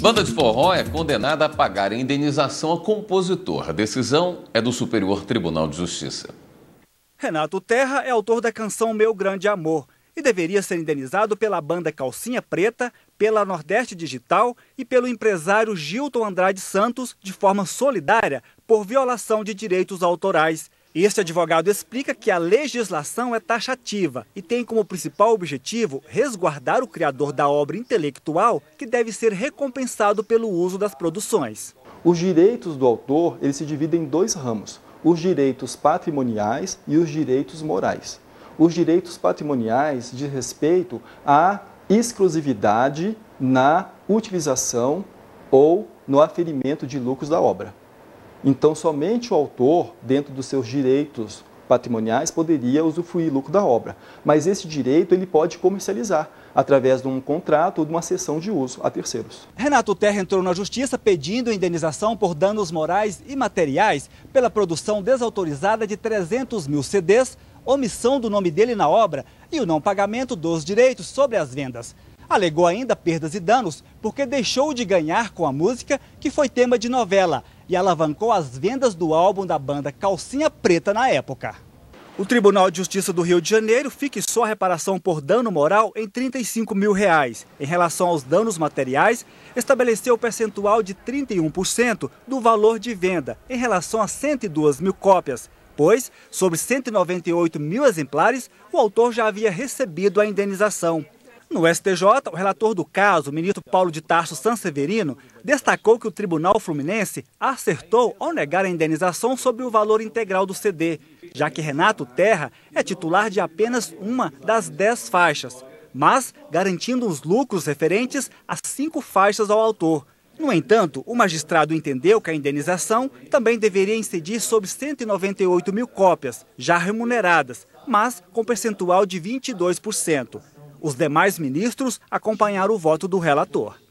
Banda de forró é condenada a pagar indenização ao compositor. A decisão é do Superior Tribunal de Justiça. Renato Terra é autor da canção Meu Grande Amor e deveria ser indenizado pela banda Calcinha Preta, pela Nordeste Digital e pelo empresário Gilton Andrade Santos de forma solidária por violação de direitos autorais. Este advogado explica que a legislação é taxativa e tem como principal objetivo resguardar o criador da obra intelectual, que deve ser recompensado pelo uso das produções. Os direitos do autor eles se dividem em dois ramos: os direitos patrimoniais e os direitos morais. Os direitos patrimoniais diz respeito à exclusividade na utilização ou no aferimento de lucros da obra. Então, somente o autor, dentro dos seus direitos patrimoniais, poderia usufruir lucro da obra. Mas esse direito ele pode comercializar através de um contrato ou de uma cessão de uso a terceiros. Renato Terra entrou na justiça pedindo indenização por danos morais e materiais pela produção desautorizada de 300 mil CDs, omissão do nome dele na obra e o não pagamento dos direitos sobre as vendas. Alegou ainda perdas e danos porque deixou de ganhar com a música que foi tema de novela e alavancou as vendas do álbum da banda Calcinha Preta na época. O Tribunal de Justiça do Rio de Janeiro fixou a reparação por dano moral em 35 mil reais. Em relação aos danos materiais, estabeleceu o percentual de 31% do valor de venda, em relação a 102 mil cópias, pois, sobre 198 mil exemplares, o autor já havia recebido a indenização. No STJ, o relator do caso, o ministro Paulo de Tarso Sanseverino, destacou que o Tribunal Fluminense acertou ao negar a indenização sobre o valor integral do CD, já que Renato Terra é titular de apenas uma das dez faixas, mas garantindo os lucros referentes às cinco faixas ao autor. No entanto, o magistrado entendeu que a indenização também deveria incidir sobre 198 mil cópias, já remuneradas, mas com percentual de 22%. Os demais ministros acompanharam o voto do relator.